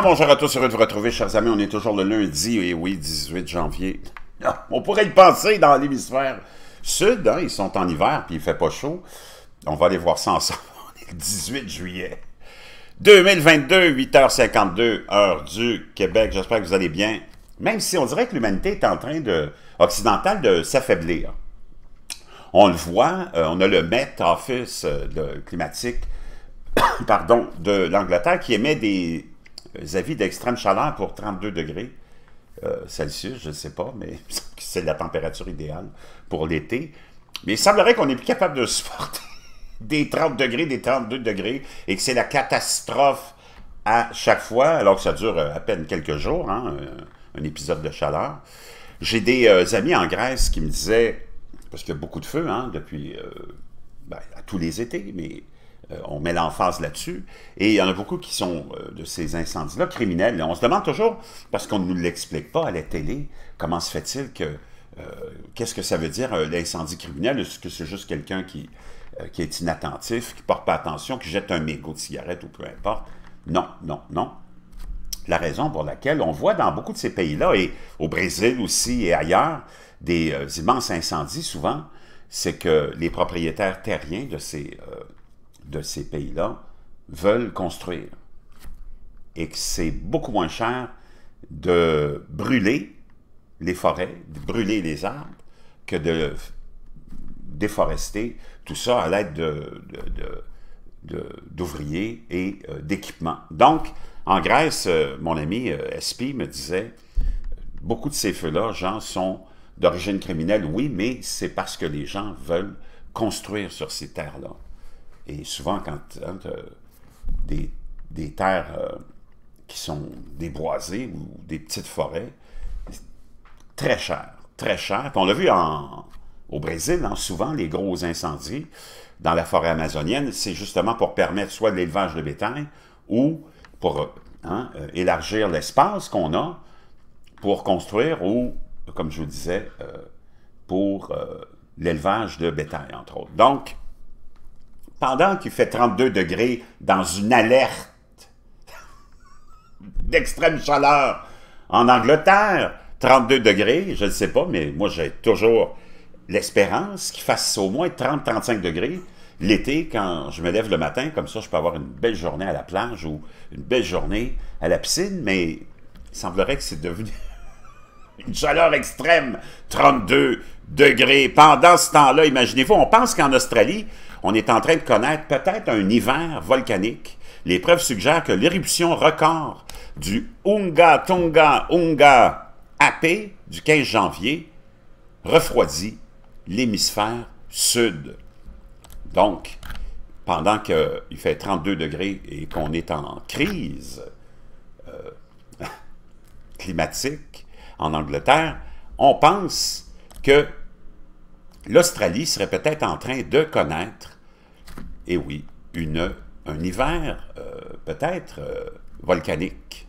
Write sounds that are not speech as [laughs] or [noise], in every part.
bonjour à tous, heureux de vous retrouver, chers amis. On est toujours le lundi, et oui, 18 janvier. Ah, on pourrait le penser dans l'hémisphère sud, hein. ils sont en hiver, puis il fait pas chaud. On va aller voir ça ensemble. [laughs] On est le 18 juillet 2022, 8h52, heure du Québec. J'espère que vous allez bien. Même si on dirait que l'humanité est en train de, occidentale, de s'affaiblir. On le voit, euh, on a le Met Office euh, climatique [coughs] pardon, de l'Angleterre qui émet des avis d'extrême chaleur pour 32 degrés euh, Celsius, je ne sais pas, mais [laughs] c'est la température idéale pour l'été. Mais il semblerait qu'on n'est plus capable de [laughs] supporter des 30 degrés, des 32 degrés, et que c'est la catastrophe à chaque fois, alors que ça dure euh, à peine quelques jours, hein, euh, un épisode de chaleur. J'ai des amis en Grèce qui me disaient, parce qu'il y a beaucoup de feu hein, depuis ben, à tous les étés, mais euh, on met l'emphase là-dessus. Et il y en a beaucoup qui sont, euh, de ces incendies-là, criminels. On se demande toujours, parce qu'on ne nous l'explique pas à la télé, comment se fait-il que... Euh, qu'est-ce que ça veut dire l'incendie criminel? Est-ce que c'est juste quelqu'un qui, qui est inattentif, qui ne porte pas attention, qui jette un mégot de cigarette ou peu importe? Non, non, non. La raison pour laquelle on voit dans beaucoup de ces pays-là, et au Brésil aussi et ailleurs, des immenses incendies souvent, c'est que les propriétaires terriens de ces, de ces pays-là veulent construire et que c'est beaucoup moins cher de brûler les forêts, de brûler les arbres, que de déforester tout ça à l'aide d'ouvriers et euh, d'équipements. Donc, en Grèce, euh, mon ami euh, me disait, beaucoup de ces feux-là, gens, sont d'origine criminelle, oui, mais c'est parce que les gens veulent construire sur ces terres-là. Et souvent, quand hein, des, des, terres euh, qui sont déboisées ou des petites forêts, très cher, très cher. on l'a vu au Brésil, hein, souvent les gros incendies dans la forêt amazonienne, c'est justement pour permettre soit l'élevage de bétail ou pour hein, euh, élargir l'espace qu'on a pour construire ou, comme je vous disais, euh, pour l'élevage de bétail, entre autres. Donc, pendant qu'il fait 32 degrés dans une alerte [laughs] d'extrême chaleur en Angleterre, 32 degrés, je ne sais pas, mais moi j'ai toujours l'espérance qu'il fasse au moins 30-35 degrés l'été quand je me lève le matin, comme ça je peux avoir une belle journée à la plage ou une belle journée à la piscine, mais il semblerait que c'est devenu [laughs] une chaleur extrême, 32 degrés. Pendant ce temps-là, imaginez-vous, on pense qu'en Australie, on est en train de connaître peut-être un hiver volcanique. Les preuves suggèrent que l'éruption record du Unga tonga onga AP du 15 janvier refroidit l'hémisphère sud. Donc, pendant qu'il fait 32 degrés et qu'on est en crise euh, [laughs] climatique en Angleterre, on pense que l'Australie serait peut-être en train de connaître, et eh oui, une, un hiver euh, peut-être euh, volcanique.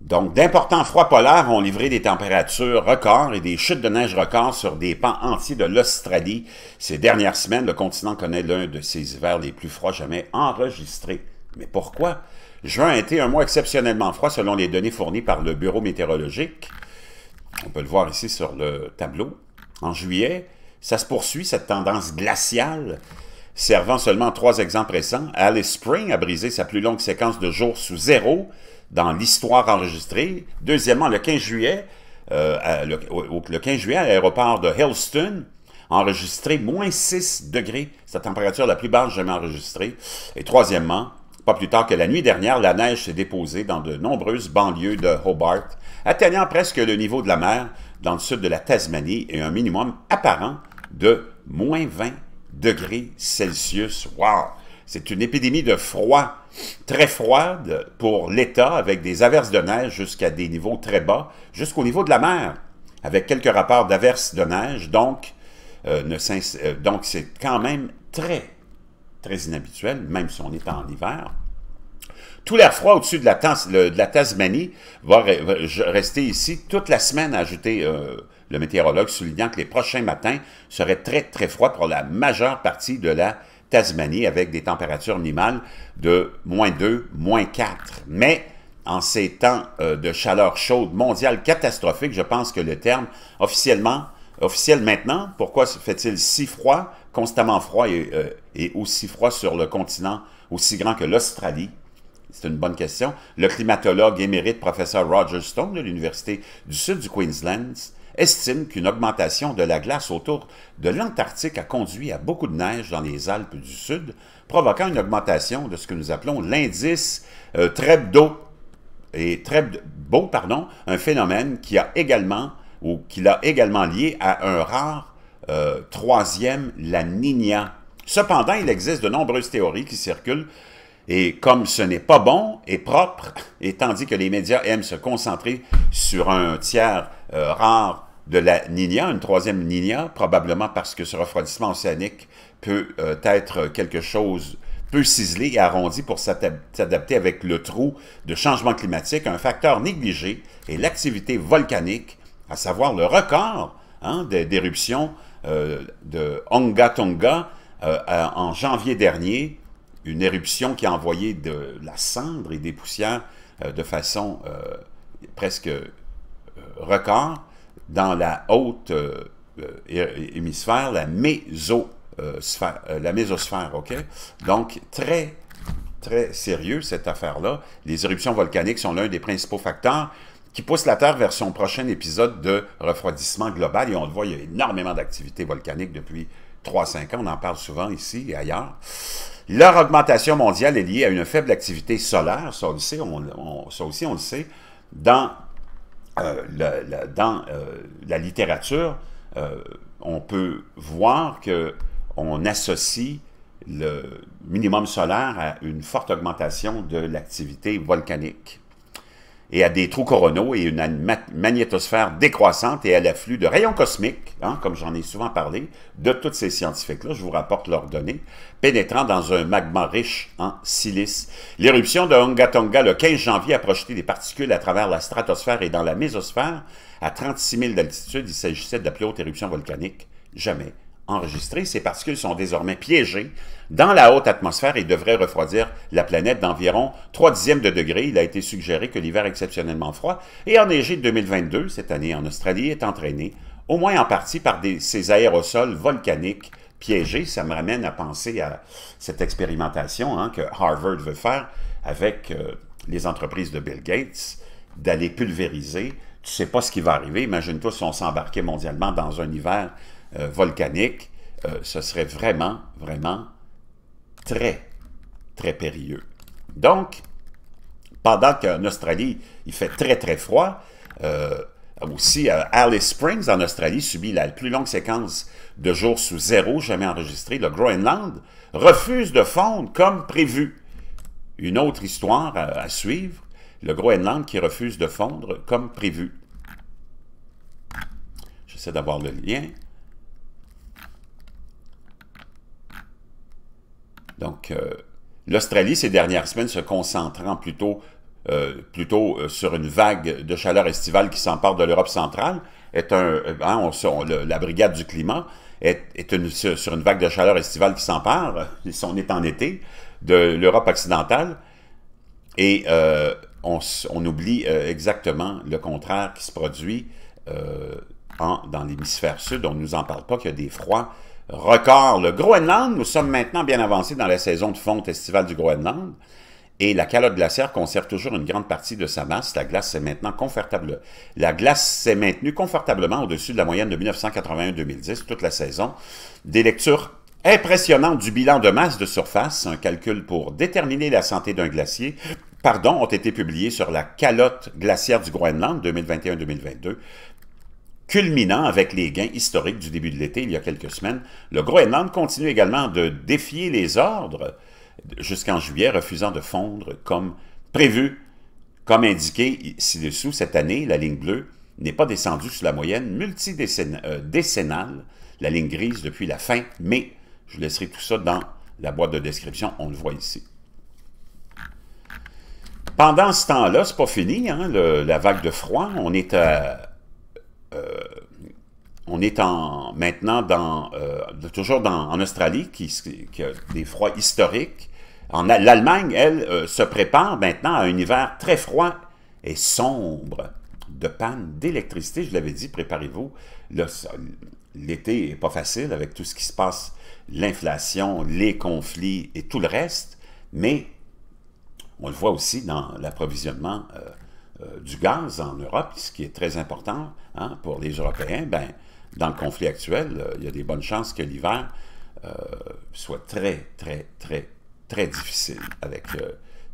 Donc, d'importants froids polaires ont livré des températures records et des chutes de neige records sur des pans entiers de l'Australie. Ces dernières semaines, le continent connaît l'un de ses hivers les plus froids jamais enregistrés. Mais pourquoi? Juin a été un mois exceptionnellement froid selon les données fournies par le Bureau météorologique. On peut le voir ici sur le tableau. En juillet, ça se poursuit, cette tendance glaciale. Servant seulement trois exemples récents, Alice Spring a brisé sa plus longue séquence de jours sous zéro dans l'histoire enregistrée. Deuxièmement, le 15 juillet, euh, le, 15 juillet à l'aéroport de a enregistré moins 6 degrés, c'est température la plus basse jamais enregistrée. Et troisièmement, pas plus tard que la nuit dernière, la neige s'est déposée dans de nombreuses banlieues de Hobart, atteignant presque le niveau de la mer dans le sud de la Tasmanie et un minimum apparent de moins 20 degrés Celsius. Wow! C'est une épidémie de froid, très froide pour l'État, avec des averses de neige jusqu'à des niveaux très bas, jusqu'au niveau de la mer, avec quelques rapports d'averses de neige. Donc, euh, ne euh, donc c'est quand même très, très inhabituel, même si on est en hiver. Tout l'air froid au-dessus de, de, la Tasmanie va, rester ici toute la semaine, a ajouté euh, le météorologue, soulignant que les prochains matins seraient très, très froids pour la majeure partie de la Tasmanie, avec des températures minimales de moins 2, moins 4. Mais en ces temps euh, de chaleur chaude mondiale catastrophique, je pense que le terme officiellement, officiel maintenant, pourquoi fait-il si froid constamment froid euh, et, aussi froid sur le continent aussi grand que l'Australie? C'est une bonne question. Le climatologue émérite professeur Roger Stone de l'Université du Sud du Queensland estime qu'une augmentation de la glace autour de l'Antarctique a conduit à beaucoup de neige dans les Alpes du Sud, provoquant une augmentation de ce que nous appelons l'indice euh, d'eau et pardon, un phénomène qui a également ou qui l'a également lié à un rare euh, troisième, la Niña. Cependant, il existe de nombreuses théories qui circulent et comme ce n'est pas bon et propre, et tandis que les médias aiment se concentrer sur un tiers euh, rare de la ninia, une troisième ninia, probablement parce que ce refroidissement océanique peut euh, être quelque chose peu ciselé et arrondi pour s'adapter avec le trou de changement climatique, un facteur négligé est l'activité volcanique, à savoir le record hein, d'éruptions euh, de Onga Tonga euh, en janvier dernier, une éruption qui a envoyé de la cendre et des poussières euh, de façon presque record dans la haute hémisphère, la mésosphère, la mésosphère, OK? Donc, très, très sérieux cette affaire-là. Les éruptions volcaniques sont l'un des principaux facteurs qui pousse la Terre vers son prochain épisode de refroidissement global. Et on le voit, il y a énormément d'activités volcaniques depuis 3-5 ans. On en parle souvent ici et ailleurs. Leur augmentation mondiale est liée à une faible activité solaire, ça, aussi, on, aussi on le sait, dans, euh, euh, la littérature, euh, on peut voir qu'on associe le minimum solaire à une forte augmentation de l'activité volcanique et à des trous coronaux et une magnétosphère décroissante et à l'afflux de rayons cosmiques, hein, comme j'en ai souvent parlé, de tous ces scientifiques-là, je vous rapporte leurs données, pénétrant dans un magma riche en silice. L'éruption de Tonga le 15 janvier a projeté des particules à travers la stratosphère et dans la mésosphère. À 36 000 d'altitude, il s'agissait de la plus haute éruption volcanique jamais enregistrés, ces particules sont désormais piégées dans la haute atmosphère et devraient refroidir la planète d'environ 3 dixièmes de degré. Il a été suggéré que l'hiver exceptionnellement froid et enneigé de 2022, cette année en Australie, est entraîné au moins en partie par ces aérosols volcaniques piégés. Ça me ramène à penser à cette expérimentation hein, que Harvard veut faire avec euh, les entreprises de Bill Gates, d'aller pulvériser. Tu sais pas ce qui va arriver. Imagine-toi si on s'embarquait mondialement dans un hiver euh, volcanique, euh, ce serait vraiment, vraiment très, très périlleux. Donc, pendant qu'en Australie, il fait très, très froid, euh, aussi, Alice Springs, en Australie, subit la plus longue séquence de jours sous zéro jamais enregistrée. Le Groenland refuse de fondre comme prévu. Une autre histoire à suivre, le Groenland qui refuse de fondre comme prévu. J'essaie d'avoir le lien. Donc, euh, l'Australie, ces dernières semaines, se concentrant plutôt, euh, plutôt euh, sur une vague de chaleur estivale qui s'empare de l'Europe centrale, est un, hein, la brigade du climat est, sur une vague de chaleur estivale qui s'empare, [laughs] si on est en été, de l'Europe occidentale, et on, oublie exactement le contraire qui se produit dans l'hémisphère sud. On ne nous en parle pas qu'il y a des froids record. Le Groenland, nous sommes maintenant bien avancés dans la saison de fonte estivale du Groenland. Et la calotte glaciaire conserve toujours une grande partie de sa masse. La glace s'est maintenant confortable. La glace s'est maintenue confortablement au-dessus de la moyenne de 1981-2010 toute la saison. Des lectures impressionnantes du bilan de masse de surface, un calcul pour déterminer la santé d'un glacier, pardon, ont été publiées sur la calotte glaciaire du Groenland 2021-2022. Culminant avec les gains historiques du début de l'été, il y a quelques semaines, le Groenland continue également de défier les ordres jusqu'en juillet, refusant de fondre comme prévu. Comme indiqué ci-dessous, cette année, la ligne bleue n'est pas descendue sous la moyenne multidécennale, euh, la ligne grise depuis la fin mai. Je laisserai tout ça dans la boîte de description, on le voit ici. Pendant ce temps-là, c'est pas fini, hein, la vague de froid. On est à euh, on est maintenant dans, euh, toujours en Australie, qui, a des froids historiques. L'Allemagne, elle, euh, se prépare maintenant à un hiver très froid et sombre de panne d'électricité. Je l'avais dit, préparez-vous. L'été n'est pas facile avec tout ce qui se passe, l'inflation, les conflits et tout le reste, mais on le voit aussi dans l'approvisionnement euh, du gaz en Europe, ce qui est très important hein, pour les Européens, ben, dans le conflit actuel, euh, il y a des bonnes chances que l'hiver euh, soit très, très, très, très difficile avec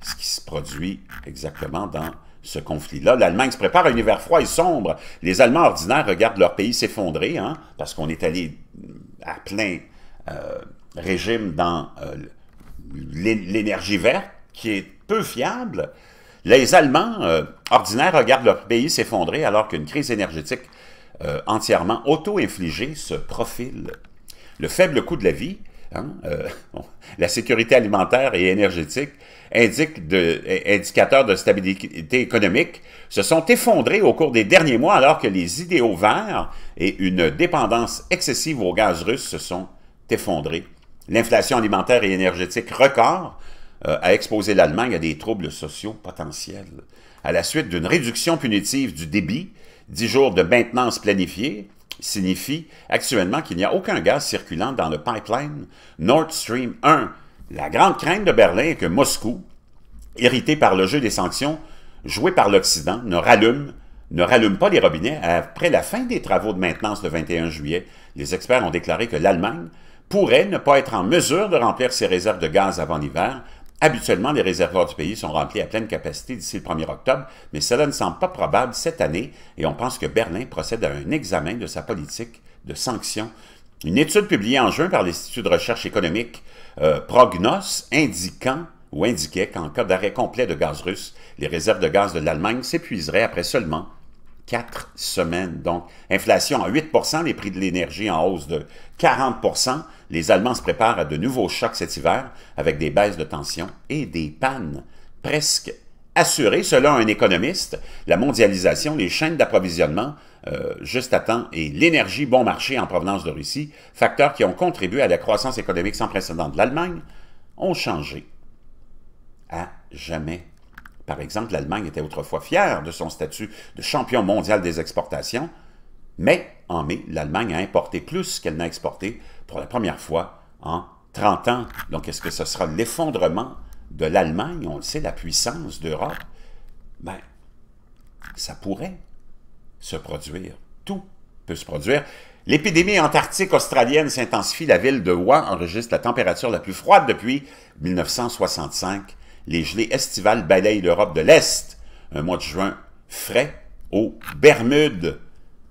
ce qui se produit exactement dans ce conflit-là. L'Allemagne se prépare à un hiver froid et sombre. Les Allemands ordinaires regardent leur pays s'effondrer, hein, parce qu'on est allé à plein régime dans l'énergie verte, qui est peu fiable, les Allemands euh, ordinaires regardent leur pays s'effondrer alors qu'une crise énergétique euh, entièrement auto-infligée se profile. Le faible coût de la vie, hein, euh, [laughs] la sécurité alimentaire et énergétique, indique indicateurs de stabilité économique, se sont effondrés au cours des derniers mois alors que les idéaux verts et une dépendance excessive au gaz russe se sont effondrés. L'inflation alimentaire et énergétique record a euh, exposé l'Allemagne à des troubles sociaux potentiels. À la suite d'une réduction punitive du débit, dix jours de maintenance planifiée signifie actuellement qu'il n'y a aucun gaz circulant dans le pipeline Nord Stream 1. La grande crainte de Berlin est que Moscou, irrité par le jeu des sanctions jouées par l'Occident, ne rallume ne rallume pas les robinets après la fin des travaux de maintenance le 21 juillet. Les experts ont déclaré que l'Allemagne pourrait ne pas être en mesure de remplir ses réserves de gaz avant l'hiver Habituellement, les réservoirs du pays sont remplis à pleine capacité d'ici le 1er octobre, mais cela ne semble pas probable cette année et on pense que Berlin procède à un examen de sa politique de sanctions. Une étude publiée en juin par l'Institut de recherche économique prognose euh, Prognos indiquant ou indiquait qu'en cas d'arrêt complet de gaz russe, les réserves de gaz de l'Allemagne s'épuiseraient après seulement quatre semaines. Donc, inflation à 8 les prix de l'énergie en hausse de 40 Les Allemands se préparent à de nouveaux chocs cet hiver avec des baisses de tension et des pannes presque assurées. Selon un économiste, la mondialisation, les chaînes d'approvisionnement euh, juste à temps et l'énergie bon marché en provenance de Russie, facteurs qui ont contribué à la croissance économique sans précédent de l'Allemagne, ont changé à jamais par exemple, l'Allemagne était autrefois fière de son statut de champion mondial des exportations, mais en mai, l'Allemagne a importé plus qu'elle n'a exporté pour la première fois en 30 ans. Donc, est-ce que ce sera l'effondrement de l'Allemagne, on le sait, la puissance d'Europe? Ben, ça pourrait se produire. Tout peut se produire. L'épidémie antarctique australienne s'intensifie. La ville de Wa enregistre la température la plus froide depuis 1965 les gelées estivales balayent l'Europe de l'Est. Un mois de juin frais aux Bermudes.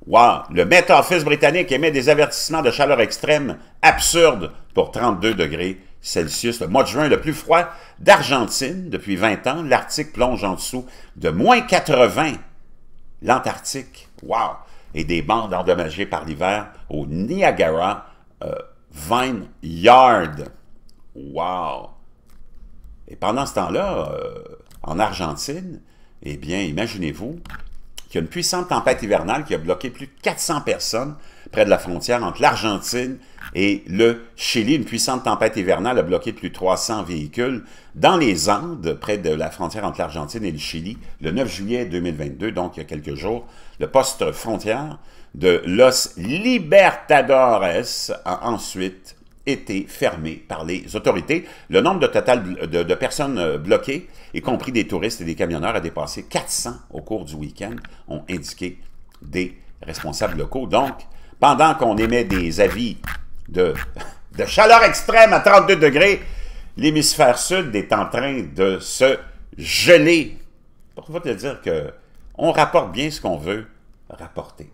Wow! Le Met Office britannique émet des avertissements de chaleur extrême absurde pour 32 degrés Celsius. Le mois de juin le plus froid d'Argentine depuis 20 ans. L'Arctique plonge en dessous de moins 80. L'Antarctique, wow! Et des bandes endommagées par l'hiver au Niagara euh, Vineyard. Wow! Et pendant ce temps-là, euh, en Argentine, eh bien, imaginez-vous qu'il y a une puissante tempête hivernale qui a bloqué plus de 400 personnes près de la frontière entre l'Argentine et le Chili. Une puissante tempête hivernale a bloqué plus de 300 véhicules dans les Andes, près de la frontière entre l'Argentine et le Chili, le 9 juillet 2022, donc il y a quelques jours. Le poste frontière de Los Libertadores a ensuite été fermé par les autorités. Le nombre de total de, personnes euh, bloquées, y compris des touristes et des camionneurs, a dépassé 400 au cours du week-end, ont indiqué des responsables locaux. Donc, pendant qu'on émet des avis de, [laughs] chaleur extrême à 32 degrés, l'hémisphère sud est en train de se geler. Pourquoi te dire que on rapporte bien ce qu'on veut rapporter?